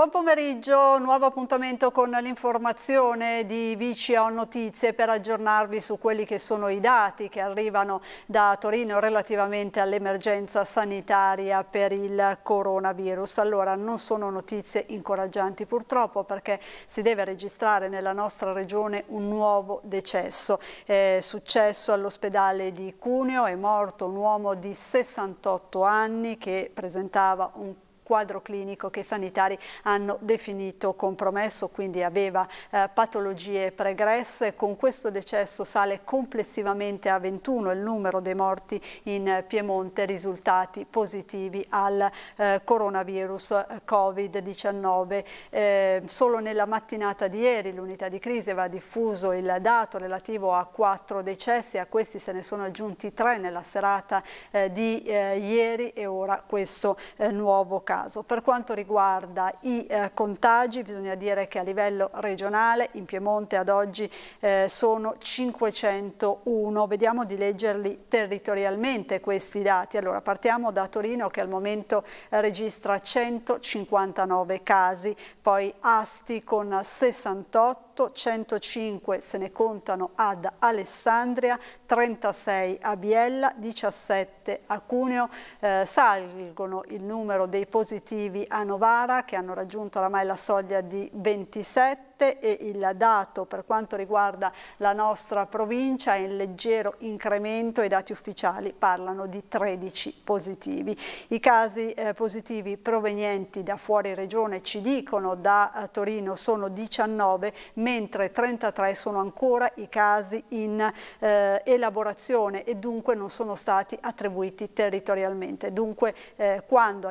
Buon pomeriggio, nuovo appuntamento con l'informazione di Vicia Notizie per aggiornarvi su quelli che sono i dati che arrivano da Torino relativamente all'emergenza sanitaria per il coronavirus. Allora, non sono notizie incoraggianti purtroppo perché si deve registrare nella nostra regione un nuovo decesso. È successo all'ospedale di Cuneo, è morto un uomo di 68 anni che presentava un quadro clinico che i sanitari hanno definito compromesso, quindi aveva eh, patologie pregresse. Con questo decesso sale complessivamente a 21 il numero dei morti in Piemonte risultati positivi al eh, coronavirus eh, Covid-19. Eh, solo nella mattinata di ieri l'unità di crisi aveva diffuso il dato relativo a quattro decessi, a questi se ne sono aggiunti tre nella serata eh, di eh, ieri e ora questo nuovo caso caso. Per quanto riguarda i eh, contagi, bisogna dire che a livello regionale in Piemonte ad oggi eh, sono 501. Vediamo di leggerli territorialmente questi dati. Allora, partiamo da Torino che al momento eh, registra 159 casi, poi Asti con 68, Porto, 105 se ne contano ad Alessandria, 36 a Biella, 17 a Cuneo. Eh, salgono il numero dei positivi a Novara che hanno raggiunto oramai la soglia di 27 7 e il dato per quanto riguarda la nostra provincia è in leggero incremento, i dati ufficiali parlano di 13 positivi. I casi eh, positivi provenienti da fuori regione ci dicono da eh, Torino sono 19, mentre 33 sono ancora i casi in eh, elaborazione e dunque non sono stati attribuiti territorialmente. Dunque eh, quando,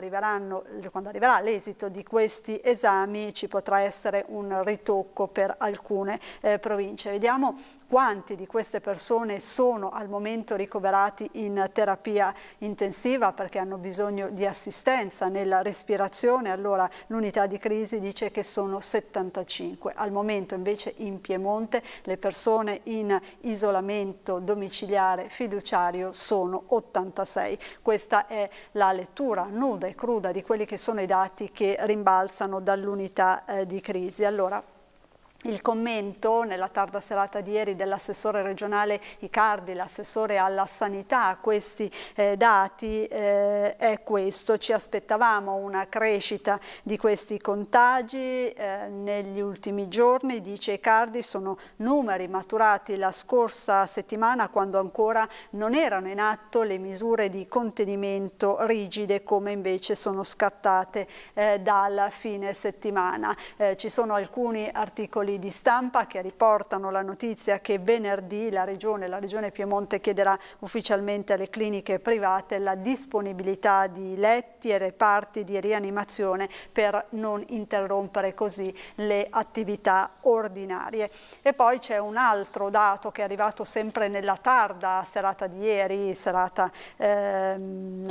quando arriverà l'esito di questi esami ci potrà essere un ritorno tocco per alcune eh, province. Vediamo quanti di queste persone sono al momento ricoverati in terapia intensiva perché hanno bisogno di assistenza nella respirazione, allora l'unità di crisi dice che sono 75. Al momento invece in Piemonte le persone in isolamento domiciliare fiduciario sono 86. Questa è la lettura nuda e cruda di quelli che sono i dati che rimbalzano dall'unità eh, di crisi. Allora, il commento nella tarda serata di ieri dell'assessore regionale Icardi, l'assessore alla sanità a questi eh, dati eh, è questo. Ci aspettavamo una crescita di questi contagi eh, negli ultimi giorni, dice Icardi, sono numeri maturati la scorsa settimana quando ancora non erano in atto le misure di contenimento rigide come invece sono scattate eh, dalla fine settimana. Eh, ci sono alcuni articoli titoli di stampa che riportano la notizia che venerdì la regione, la regione Piemonte chiederà ufficialmente alle cliniche private la disponibilità di letti e reparti di rianimazione per non interrompere così le attività ordinarie. E poi c'è un altro dato che è arrivato sempre nella tarda serata di ieri, serata ehm,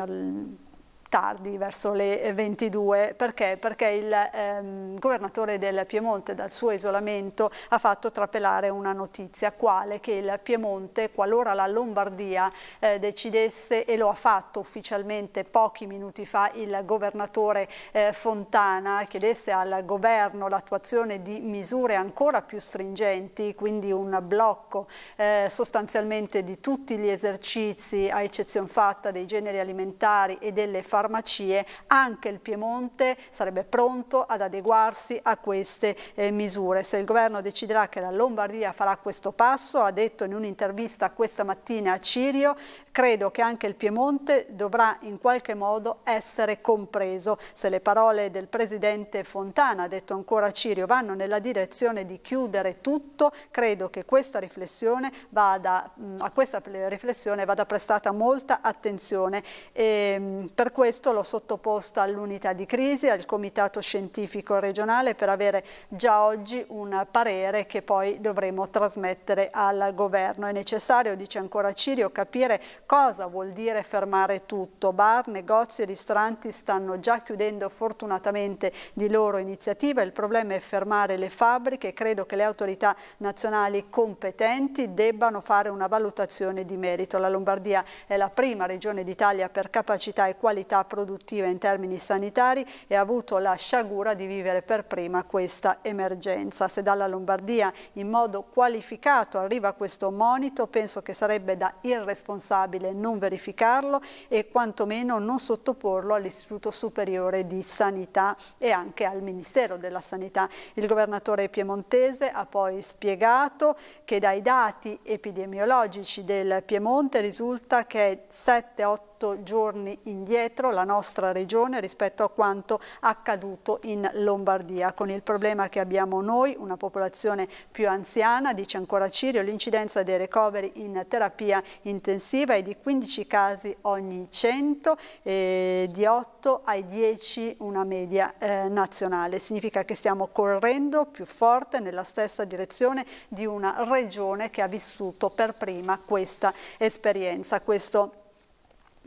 tardi, verso le 22, eh, perché? Perché il ehm, governatore del Piemonte dal suo isolamento ha fatto trapelare una notizia, quale che il Piemonte, qualora la Lombardia eh, decidesse, e lo ha fatto ufficialmente pochi minuti fa il governatore eh, Fontana, chiedesse al governo l'attuazione di misure ancora più stringenti, quindi un blocco eh, sostanzialmente di tutti gli esercizi, a eccezione fatta dei generi alimentari e delle famiglie, farmacie, anche il Piemonte sarebbe pronto ad adeguarsi a queste eh, misure. Se il governo deciderà che la Lombardia farà questo passo, ha detto in un'intervista questa mattina a Cirio, credo che anche il Piemonte dovrà in qualche modo essere compreso. Se le parole del Presidente Fontana, ha detto ancora Cirio, vanno nella direzione di chiudere tutto, credo che questa riflessione vada, mm, a questa riflessione vada prestata molta attenzione. E, ehm, per questo questo l'ho sottoposta all'unità di crisi, al comitato scientifico regionale per avere già oggi un parere che poi dovremo trasmettere al governo. È necessario, dice ancora Cirio, capire cosa vuol dire fermare tutto. Bar, negozi, ristoranti stanno già chiudendo fortunatamente di loro iniziativa. Il problema è fermare le fabbriche. Credo che le autorità nazionali competenti debbano fare una valutazione di merito. La Lombardia è la prima regione d'Italia per capacità e qualità capacità produttiva in termini sanitari e ha avuto la sciagura di vivere per prima questa emergenza. Se dalla Lombardia in modo qualificato arriva questo monito, penso che sarebbe da irresponsabile non verificarlo e quantomeno non sottoporlo all'Istituto Superiore di Sanità e anche al Ministero della Sanità. Il governatore piemontese ha poi spiegato che dai dati epidemiologici del Piemonte risulta che 7-8 28 giorni indietro la nostra regione rispetto a quanto accaduto in Lombardia, con il problema che abbiamo noi, una popolazione più anziana, dice ancora Cirio, l'incidenza dei recovery in terapia intensiva è di 15 casi ogni 100, eh, di 8 ai 10 una media eh, nazionale. Significa che stiamo correndo più forte nella stessa direzione di una regione che ha vissuto per prima questa esperienza. Questo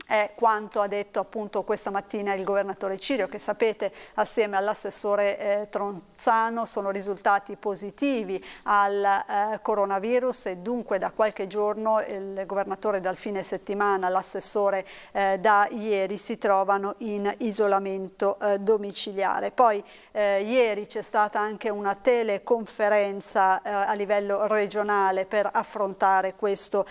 è quanto ha detto appunto questa mattina il governatore Cirio che sapete assieme all'assessore eh, Tronzano sono risultati positivi al eh, coronavirus e dunque da qualche giorno il governatore dal fine settimana, l'assessore eh, da ieri si trovano in isolamento eh, domiciliare. Poi eh, ieri c'è stata anche una teleconferenza eh, a livello regionale per affrontare questo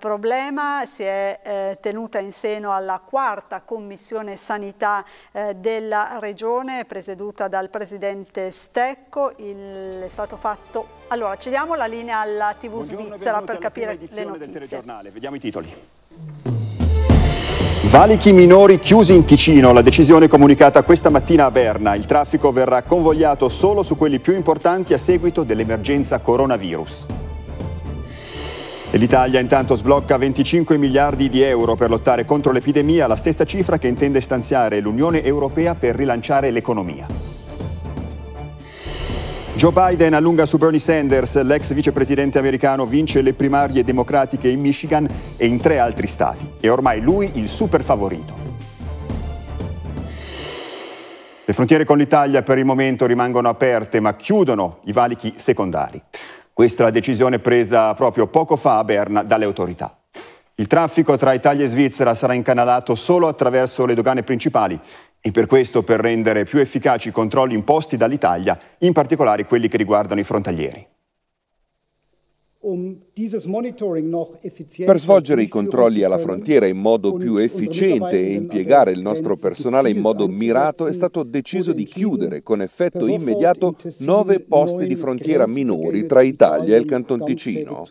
problema, si è tenuta in sede Tirreno alla quarta commissione sanità eh, della regione presieduta dal presidente Stecco. Il, è stato fatto... Allora, ci diamo la linea alla TV Buongiorno, svizzera per capire le notizie. Vediamo i titoli. Valichi minori chiusi in Ticino, la decisione comunicata questa mattina a Berna. Il traffico verrà convogliato solo su quelli più importanti a seguito dell'emergenza coronavirus. E L'Italia intanto sblocca 25 miliardi di euro per lottare contro l'epidemia, la stessa cifra che intende stanziare l'Unione Europea per rilanciare l'economia. Joe Biden allunga su Bernie Sanders, l'ex vicepresidente americano vince le primarie democratiche in Michigan e in tre altri stati. È ormai lui il super favorito. Le frontiere con l'Italia per il momento rimangono aperte, ma chiudono i valichi secondari. Questa decisione presa proprio poco fa a Berna dalle autorità. Il traffico tra Italia e Svizzera sarà incanalato solo attraverso le dogane principali e per questo per rendere più efficaci i controlli imposti dall'Italia, in particolare quelli che riguardano i frontalieri. Um per svolgere i controlli alla frontiera in modo più efficiente e impiegare il nostro personale in modo mirato è stato deciso di chiudere con effetto immediato nove posti di frontiera minori tra Italia e il Canton Ticino.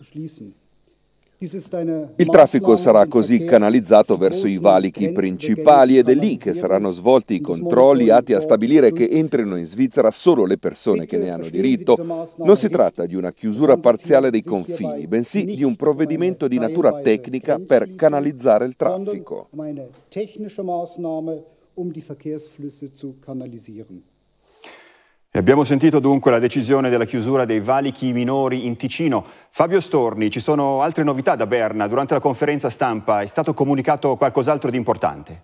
Il traffico sarà così canalizzato verso i valichi principali ed è lì che saranno svolti i controlli atti a stabilire che entrino in Svizzera solo le persone che ne hanno diritto. Non si tratta di una chiusura parziale dei confini, bensì di un provvedimento di natura tecnica per canalizzare il traffico. Um, um die Verkehrsflüsse zu kanalisieren. Abbiamo sentito dunque la decisione della chiusura dei valichi minori in Ticino. Fabio Storni, ci sono altre novità da Berna. Durante la conferenza stampa è stato comunicato qualcos'altro di importante?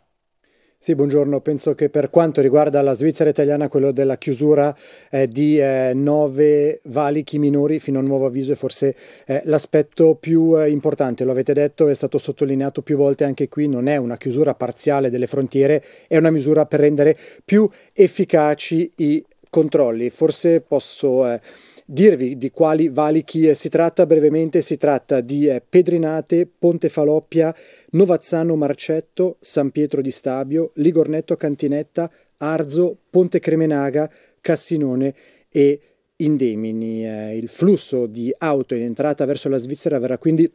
Sì, buongiorno. Penso che per quanto riguarda la Svizzera italiana, quello della chiusura eh, di eh, nove valichi minori fino a un nuovo avviso è forse eh, l'aspetto più eh, importante. Lo avete detto, è stato sottolineato più volte anche qui, non è una chiusura parziale delle frontiere, è una misura per rendere più efficaci i controlli. Forse posso eh, dirvi di quali valichi si tratta brevemente. Si tratta di eh, Pedrinate, Ponte Faloppia, Novazzano Marcetto, San Pietro di Stabio, Ligornetto Cantinetta, Arzo, Ponte Cremenaga, Cassinone e Indemini. Eh, il flusso di auto in entrata verso la Svizzera verrà quindi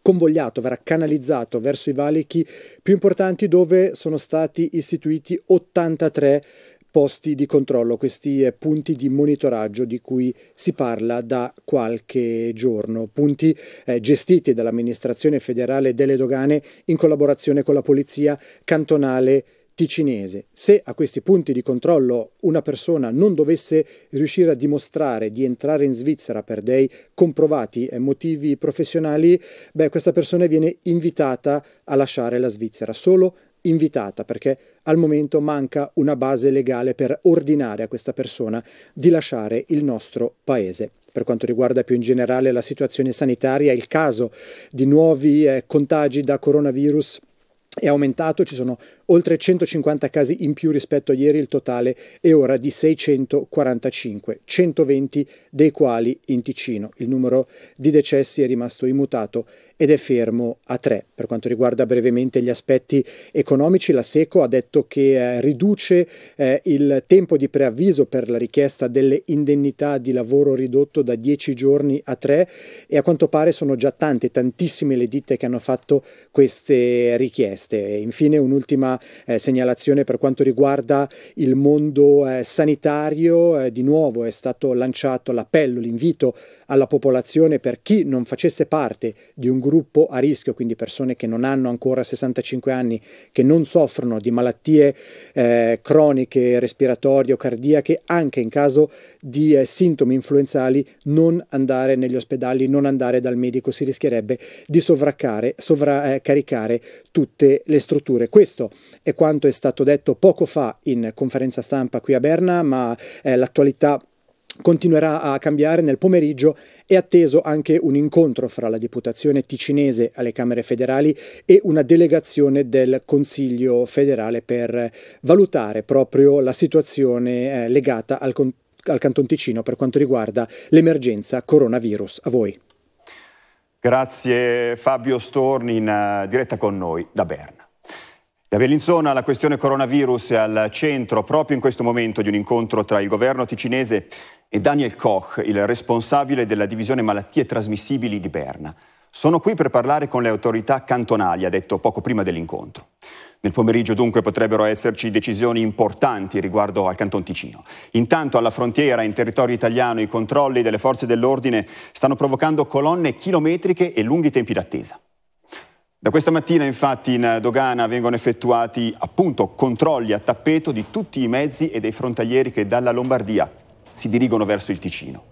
convogliato, verrà canalizzato verso i valichi più importanti dove sono stati istituiti 83 posti di controllo, questi eh, punti di monitoraggio di cui si parla da qualche giorno, punti eh, gestiti dall'amministrazione federale delle dogane in collaborazione con la polizia cantonale ticinese. Se a questi punti di controllo una persona non dovesse riuscire a dimostrare di entrare in Svizzera per dei comprovati eh, motivi professionali, beh, questa persona viene invitata a lasciare la Svizzera, solo invitata perché al momento manca una base legale per ordinare a questa persona di lasciare il nostro paese. Per quanto riguarda più in generale la situazione sanitaria, il caso di nuovi eh, contagi da coronavirus è aumentato, ci sono oltre 150 casi in più rispetto a ieri, il totale è ora di 645, 120 dei quali in Ticino. Il numero di decessi è rimasto immutato ed è fermo a 3. Per quanto riguarda brevemente gli aspetti economici, la Seco ha detto che eh, riduce eh, il tempo di preavviso per la richiesta delle indennità di lavoro ridotto da 10 giorni a 3 e a quanto pare sono già tante, tantissime le ditte che hanno fatto queste richieste. Infine un'ultima eh, segnalazione per quanto riguarda il mondo eh, sanitario, eh, di nuovo è stato lanciato l'appello, l'invito alla popolazione per chi non facesse parte di un gruppo gruppo a rischio, quindi persone che non hanno ancora 65 anni, che non soffrono di malattie eh, croniche, respiratorie o cardiache, anche in caso di eh, sintomi influenzali, non andare negli ospedali, non andare dal medico, si rischierebbe di sovraccaricare eh, tutte le strutture. Questo è quanto è stato detto poco fa in conferenza stampa qui a Berna, ma eh, l'attualità continuerà a cambiare nel pomeriggio è atteso anche un incontro fra la deputazione ticinese alle Camere federali e una delegazione del Consiglio federale per valutare proprio la situazione eh, legata al, al Canton Ticino per quanto riguarda l'emergenza coronavirus. A voi. Grazie Fabio Storni in eh, diretta con noi da Berna. Da Bellinzona la questione coronavirus è al centro proprio in questo momento di un incontro tra il governo ticinese e Daniel Koch, il responsabile della divisione malattie trasmissibili di Berna. Sono qui per parlare con le autorità cantonali, ha detto poco prima dell'incontro. Nel pomeriggio dunque potrebbero esserci decisioni importanti riguardo al Canton Ticino. Intanto alla frontiera in territorio italiano i controlli delle forze dell'ordine stanno provocando colonne chilometriche e lunghi tempi d'attesa. Da questa mattina infatti in dogana vengono effettuati appunto controlli a tappeto di tutti i mezzi e dei frontalieri che dalla Lombardia si dirigono verso il Ticino.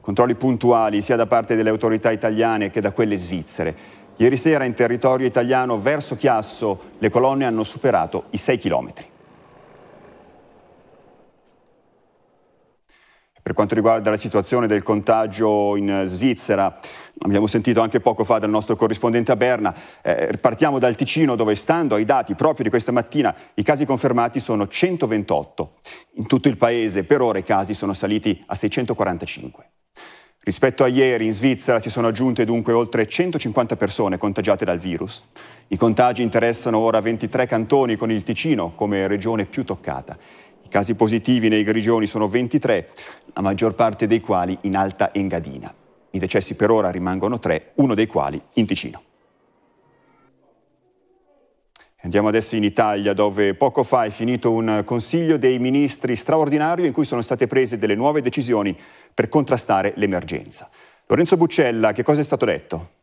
Controlli puntuali sia da parte delle autorità italiane che da quelle svizzere. Ieri sera in territorio italiano verso Chiasso le colonne hanno superato i 6 chilometri. Per quanto riguarda la situazione del contagio in eh, Svizzera, abbiamo sentito anche poco fa dal nostro corrispondente a Berna, eh, partiamo dal Ticino dove stando ai dati proprio di questa mattina i casi confermati sono 128. In tutto il paese per ora i casi sono saliti a 645. Rispetto a ieri in Svizzera si sono aggiunte dunque oltre 150 persone contagiate dal virus. I contagi interessano ora 23 cantoni con il Ticino come regione più toccata. Casi positivi nei Grigioni sono 23, la maggior parte dei quali in Alta Engadina. I decessi per ora rimangono 3, uno dei quali in Ticino. Andiamo adesso in Italia dove poco fa è finito un Consiglio dei Ministri straordinario in cui sono state prese delle nuove decisioni per contrastare l'emergenza. Lorenzo Buccella, che cosa è stato detto?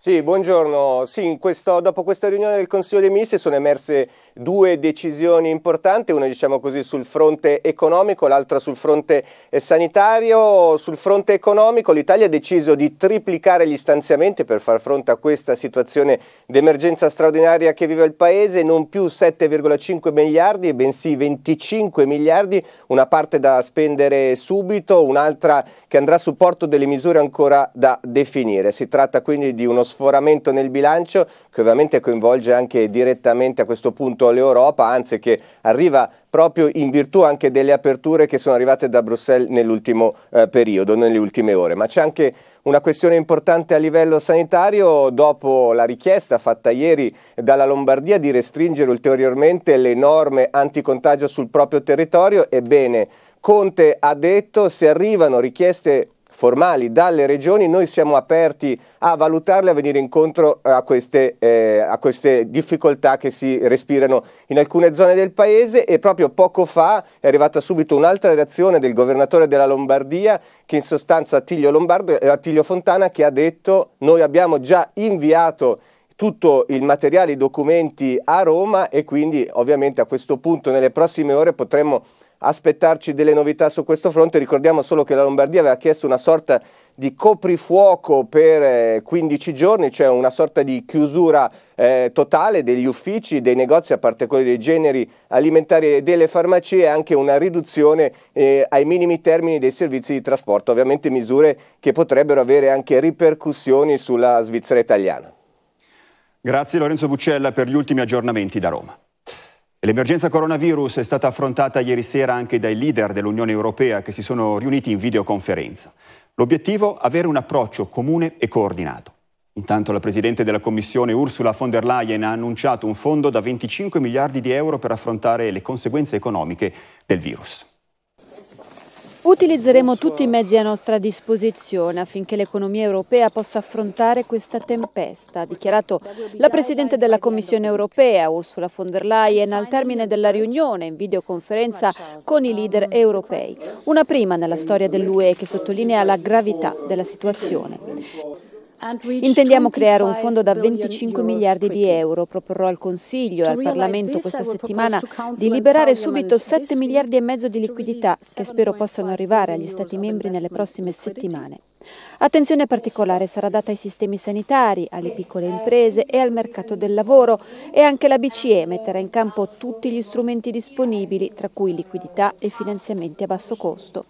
Sì, buongiorno. Sì, questo, dopo questa riunione del Consiglio dei Ministri sono emerse due decisioni importanti, una diciamo così sul fronte economico, l'altra sul fronte eh, sanitario. Sul fronte economico l'Italia ha deciso di triplicare gli stanziamenti per far fronte a questa situazione d'emergenza straordinaria che vive il Paese, non più 7,5 miliardi, bensì 25 miliardi, una parte da spendere subito, un'altra che andrà a supporto delle misure ancora da definire. Si tratta quindi di uno sforamento nel bilancio che ovviamente coinvolge anche direttamente a questo punto l'Europa, anzi che arriva proprio in virtù anche delle aperture che sono arrivate da Bruxelles nell'ultimo eh, periodo, nelle ultime ore. Ma c'è anche una questione importante a livello sanitario dopo la richiesta fatta ieri dalla Lombardia di restringere ulteriormente le norme anticontagio sul proprio territorio. Ebbene, Conte ha detto se arrivano richieste formali dalle regioni, noi siamo aperti a valutarle, a venire incontro eh, a queste, eh, a queste difficoltà che si respirano in alcune zone del paese e proprio poco fa è arrivata subito un'altra reazione del governatore della Lombardia che in sostanza Attilio, Lombardo, eh, Attilio Fontana che ha detto noi abbiamo già inviato tutto il materiale, i documenti a Roma e quindi ovviamente a questo punto nelle prossime ore potremmo aspettarci delle novità su questo fronte. Ricordiamo solo che la Lombardia aveva chiesto una sorta di coprifuoco per 15 eh, giorni, cioè una sorta di chiusura eh, totale degli uffici, dei negozi, a parte quelli dei generi alimentari e delle farmacie, e anche una riduzione eh, ai minimi termini dei servizi di trasporto. Ovviamente misure che potrebbero avere anche ripercussioni sulla Svizzera italiana. Grazie Lorenzo Buccella per gli ultimi aggiornamenti da Roma. L'emergenza coronavirus è stata affrontata ieri sera anche dai leader dell'Unione Europea che si sono riuniti in videoconferenza. L'obiettivo? Avere un approccio comune e coordinato. Intanto la Presidente della Commissione Ursula von der Leyen ha annunciato un fondo da 25 miliardi di euro per affrontare le conseguenze economiche del virus. Utilizzeremo tutti i mezzi a nostra disposizione affinché l'economia europea possa affrontare questa tempesta, ha dichiarato la Presidente della Commissione europea, Ursula von der Leyen, al termine della riunione in videoconferenza con i leader europei. Una prima nella storia dell'UE che sottolinea la gravità della situazione. Intendiamo creare un fondo da 25 miliardi di euro. Proporrò al Consiglio e al Parlamento questa settimana di liberare subito 7 miliardi e mezzo di liquidità che spero possano arrivare agli Stati membri nelle prossime settimane. Attenzione particolare sarà data ai sistemi sanitari, alle piccole imprese e al mercato del lavoro e anche la BCE metterà in campo tutti gli strumenti disponibili, tra cui liquidità e finanziamenti a basso costo.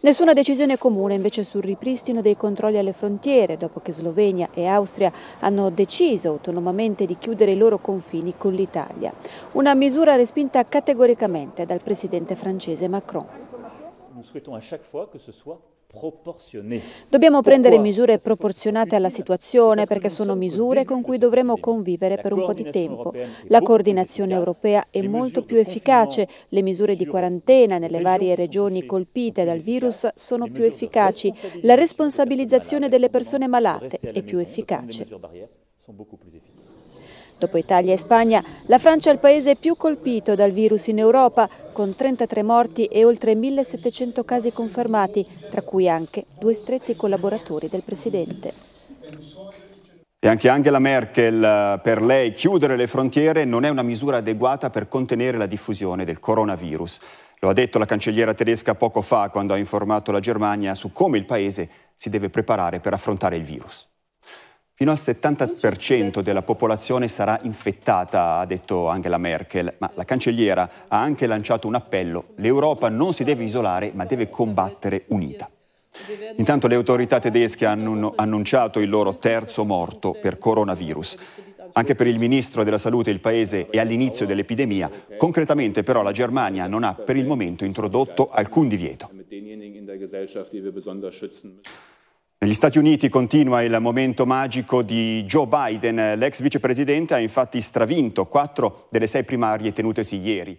Nessuna decisione comune invece sul ripristino dei controlli alle frontiere, dopo che Slovenia e Austria hanno deciso autonomamente di chiudere i loro confini con l'Italia. Una misura respinta categoricamente dal presidente francese Macron. Nous souhaitons à chaque fois que ce soit Dobbiamo prendere misure proporzionate alla situazione perché sono misure con cui dovremo convivere per un po' di tempo. La coordinazione europea è molto più efficace, le misure di quarantena nelle varie regioni colpite dal virus sono più efficaci, la responsabilizzazione delle persone malate è più efficace. Dopo Italia e Spagna, la Francia è il paese più colpito dal virus in Europa, con 33 morti e oltre 1700 casi confermati, tra cui anche due stretti collaboratori del Presidente. E anche Angela Merkel, eh, per lei chiudere le frontiere non è una misura adeguata per contenere la diffusione del coronavirus. Lo ha detto la cancelliera tedesca poco fa quando ha informato la Germania su come il paese si deve preparare per affrontare il virus. Fino al 70% della popolazione sarà infettata, ha detto Angela Merkel, ma la cancelliera ha anche lanciato un appello. L'Europa non si deve isolare, ma deve combattere unita. Intanto le autorità tedesche hanno annunciato il loro terzo morto per coronavirus. Anche per il ministro della salute il paese è all'inizio dell'epidemia, concretamente però la Germania non ha per il momento introdotto alcun divieto. Negli Stati Uniti continua il momento magico di Joe Biden. L'ex vicepresidente ha infatti stravinto quattro delle sei primarie tenutesi ieri.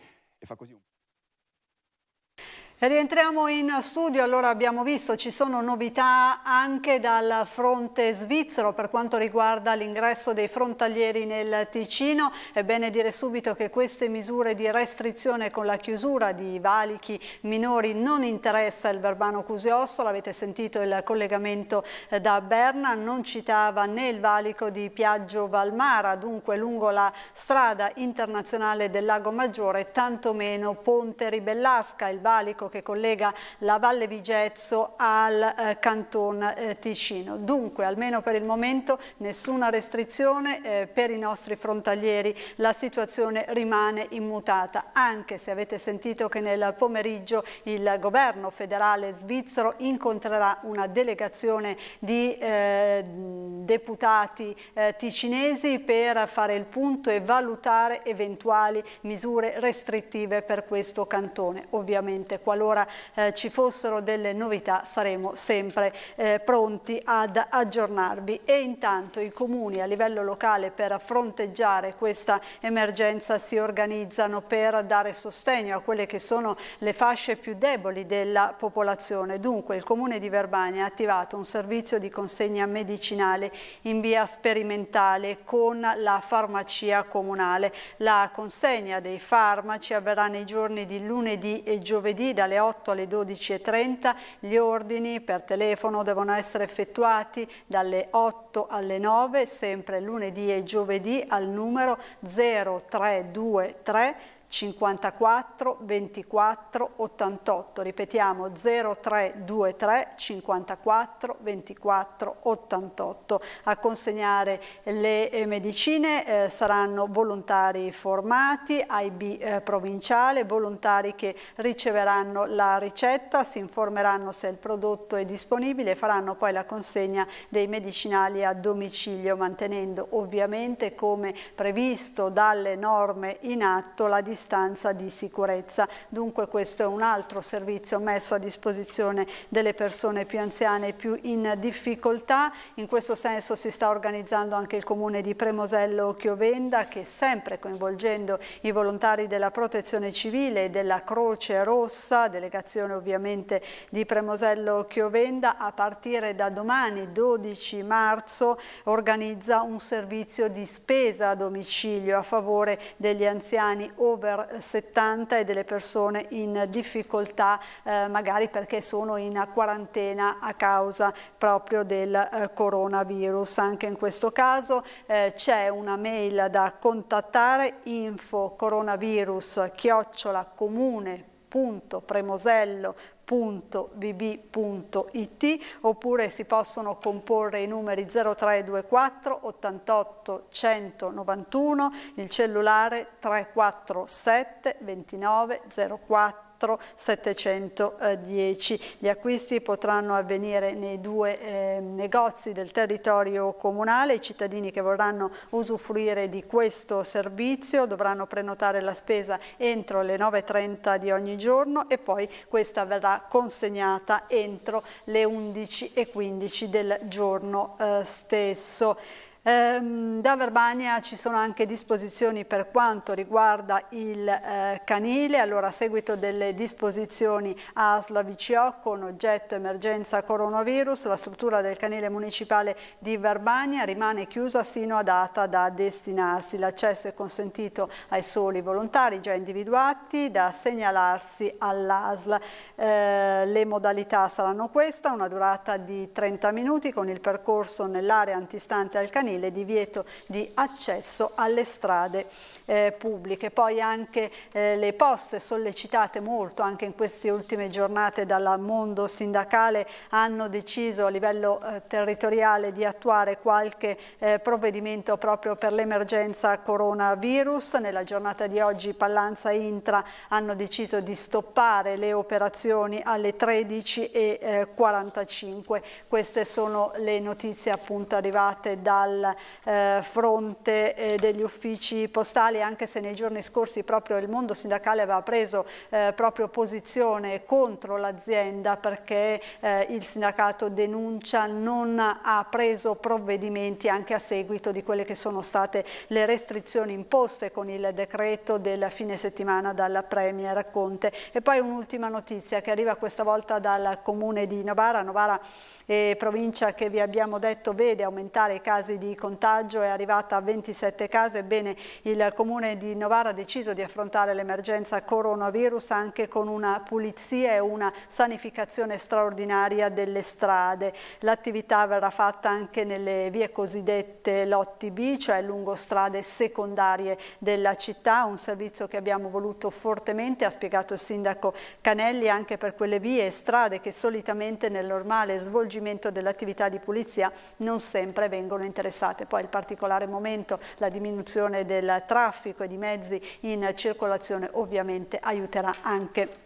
Rientriamo in studio, allora abbiamo visto ci sono novità anche dal fronte svizzero per quanto riguarda l'ingresso dei frontalieri nel Ticino, è bene dire subito che queste misure di restrizione con la chiusura di valichi minori non interessa il Verbano Cuseosso, l'avete sentito il collegamento eh, da Berna, non citava né il valico di Piaggio Valmara, dunque lungo la strada internazionale del Lago Maggiore, tantomeno Ponte Ribellasca, il valico Arco che collega la Valle Vigezzo al eh, Canton eh, Ticino. Dunque, almeno per il momento, nessuna restrizione eh, per i nostri frontalieri. La situazione rimane immutata, anche se avete sentito che nel pomeriggio il governo federale svizzero incontrerà una delegazione di eh, deputati eh, ticinesi per fare il punto e valutare eventuali misure restrittive per questo cantone. Ovviamente, qual qualora eh, ci fossero delle novità saremo sempre eh, pronti ad aggiornarvi e intanto i comuni a livello locale per fronteggiare questa emergenza si organizzano per dare sostegno a quelle che sono le fasce più deboli della popolazione. Dunque il comune di Verbania ha attivato un servizio di consegna medicinale in via sperimentale con la farmacia comunale. La consegna dei farmaci avverrà nei giorni di lunedì e giovedì da alle 8 alle 12.30 gli ordini per telefono devono essere effettuati dalle 8 alle 9 sempre lunedì e giovedì al numero 0323 54 24 88, ripetiamo 0323 54 24 88. A consegnare le eh, medicine eh, saranno volontari formati, AIB eh, provinciale, volontari che riceveranno la ricetta, si informeranno se il prodotto è disponibile e faranno poi la consegna dei medicinali a domicilio mantenendo ovviamente come previsto dalle norme in atto la distanza stanza di sicurezza. Dunque questo è un altro servizio messo a disposizione delle persone più anziane e più in difficoltà. In questo senso si sta organizzando anche il comune di Premosello Chiovenda che sempre coinvolgendo i volontari della protezione civile e della Croce Rossa, delegazione ovviamente di Premosello Chiovenda, a partire da domani 12 marzo organizza un servizio di spesa a domicilio a favore degli anziani over over 70 e delle persone in difficoltà eh, magari perché sono in quarantena a causa proprio del eh, coronavirus. Anche in questo caso eh, c'è una mail da contattare info coronavirus chiocciola comune www.premosello.bb.it oppure si possono comporre i numeri 0324 88 191, il cellulare 347 29 04 710. Gli acquisti potranno avvenire nei due eh, negozi del territorio comunale. I cittadini che vorranno usufruire di questo servizio dovranno prenotare la spesa entro le 9.30 di ogni giorno e poi questa verrà consegnata entro le 11.15 del giorno eh, stesso. Ehm, da Verbania ci sono anche disposizioni per quanto riguarda il eh, canile, allora a seguito delle disposizioni ASLA VCO con oggetto emergenza coronavirus, la struttura del canile municipale di Verbania rimane chiusa sino a data da destinarsi. L'accesso è consentito ai soli volontari già individuati da segnalarsi all'ASLA. Eh, le modalità saranno questa, una durata di 30 minuti con il percorso nell'area antistante al canile minorile, divieto di accesso alle strade eh, pubbliche. Poi anche eh, le poste sollecitate molto anche in queste ultime giornate dal mondo sindacale hanno deciso a livello eh, territoriale di attuare qualche eh, provvedimento proprio per l'emergenza coronavirus. Nella giornata di oggi Pallanza e Intra hanno deciso di stoppare le operazioni alle 13.45. Eh, queste sono le notizie appunto arrivate dal eh, fronte eh, degli uffici postali, anche se nei giorni scorsi proprio il mondo sindacale aveva preso eh, proprio posizione contro l'azienda perché eh, il sindacato denuncia non ha preso provvedimenti anche a seguito di quelle che sono state le restrizioni imposte con il decreto del fine settimana dalla Premier Conte. E poi un'ultima notizia che arriva questa volta dal comune di Novara, Novara e provincia che vi abbiamo detto vede aumentare i casi di contagio è arrivata a 27 casi, ebbene il Comune di Novara ha deciso di affrontare l'emergenza coronavirus anche con una pulizia e una sanificazione straordinaria delle strade. L'attività verrà fatta anche nelle vie cosiddette lotti B, cioè lungo strade secondarie della città, un servizio che abbiamo voluto fortemente, ha spiegato il sindaco Canelli, anche per quelle vie e strade che solitamente nel normale svolgimento dell'attività di pulizia non sempre vengono interessate pensate poi al particolare momento, la diminuzione del traffico e di mezzi in circolazione ovviamente aiuterà anche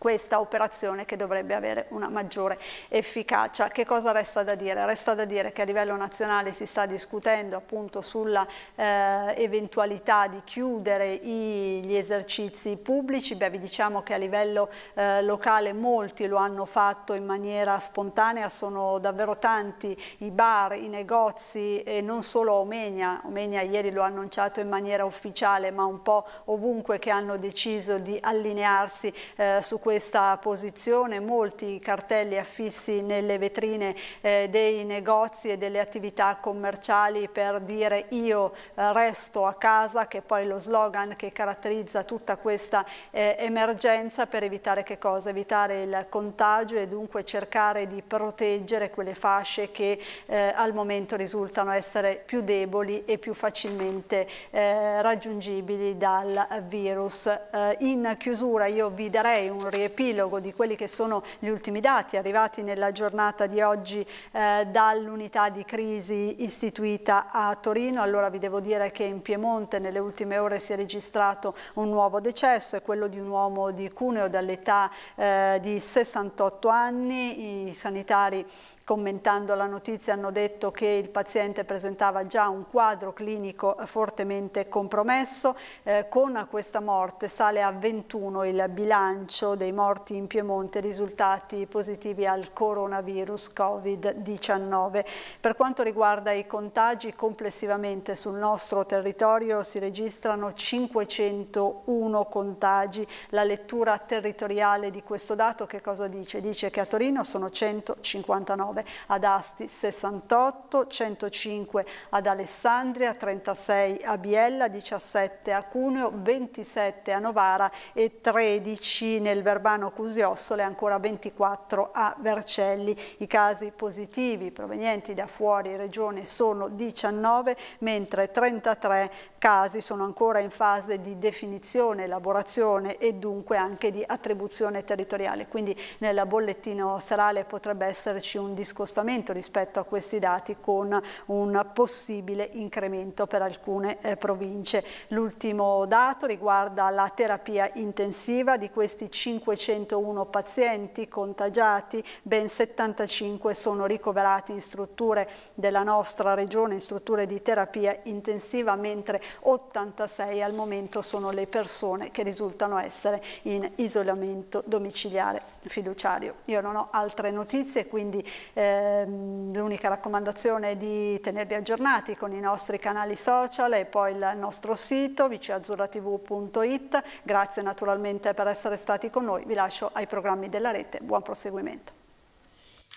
questa operazione che dovrebbe avere una maggiore efficacia. Che cosa resta da dire? Resta da dire che a livello nazionale si sta discutendo appunto sulla eh, eventualità di chiudere i, gli esercizi pubblici, beh vi diciamo che a livello eh, locale molti lo hanno fatto in maniera spontanea, sono davvero tanti i bar, i negozi e non solo Omenia, Omenia ieri lo ha annunciato in maniera ufficiale ma un po' ovunque che hanno deciso di allinearsi eh, su questo questa posizione, molti cartelli affissi nelle vetrine eh, dei negozi e delle attività commerciali per dire io eh, resto a casa, che è poi lo slogan che caratterizza tutta questa eh, emergenza per evitare che cosa? Evitare il contagio e dunque cercare di proteggere quelle fasce che eh, al momento risultano essere più deboli e più facilmente eh, raggiungibili dal virus. Eh, in chiusura io vi darei un riassunto riepilogo di quelli che sono gli ultimi dati arrivati nella giornata di oggi eh, dall'unità di crisi istituita a Torino, allora vi devo dire che in Piemonte nelle ultime ore si è registrato un nuovo decesso, è quello di un uomo di Cuneo dall'età eh, di 68 anni, i sanitari commentando la notizia hanno detto che il paziente presentava già un quadro clinico fortemente compromesso, eh, con questa morte sale a 21 il bilancio dei dei morti in Piemonte risultati positivi al coronavirus Covid-19. Per quanto riguarda i contagi, complessivamente sul nostro territorio si registrano 501 contagi. La lettura territoriale di questo dato che cosa dice? Dice che a Torino sono 159, ad Asti 68, 105 ad Alessandria, 36 a Biella, 17 a Cuneo, 27 a Novara e 13 nel Verbano Verbano Cusiosole ancora 24 a Vercelli. I casi positivi provenienti da fuori regione sono 19 mentre 33 casi sono ancora in fase di definizione, elaborazione e dunque anche di attribuzione territoriale. Quindi nel bollettino serale potrebbe esserci un discostamento rispetto a questi dati con un possibile incremento per alcune eh, province. L'ultimo dato riguarda la terapia intensiva di questi 5 501 pazienti contagiati, ben 75 sono ricoverati in strutture della nostra regione, in strutture di terapia intensiva, mentre 86 al momento sono le persone che risultano essere in isolamento domiciliare fiduciario. Io non ho altre notizie, quindi ehm, l'unica raccomandazione è di tenervi aggiornati con i nostri canali social e poi il nostro sito viciazzurratv.it. Grazie naturalmente per essere stati con noi noi, vi lascio ai programmi della rete, buon proseguimento.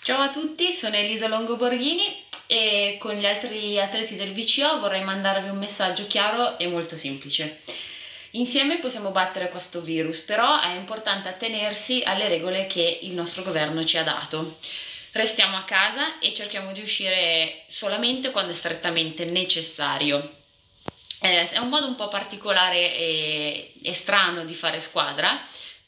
Ciao a tutti, sono Elisa Longoborghini e con gli altri atleti del VCO vorrei mandarvi un messaggio chiaro e molto semplice. Insieme possiamo battere questo virus, però è importante attenersi alle regole che il nostro governo ci ha dato. Restiamo a casa e cerchiamo di uscire solamente quando è strettamente necessario. Eh, è un modo un po' particolare e, e strano di fare squadra,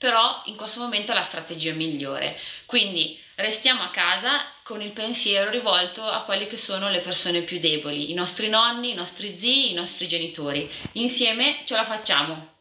però in questo momento è la strategia migliore. Quindi restiamo a casa con il pensiero rivolto a quelle che sono le persone più deboli, i nostri nonni, i nostri zii, i nostri genitori. Insieme ce la facciamo,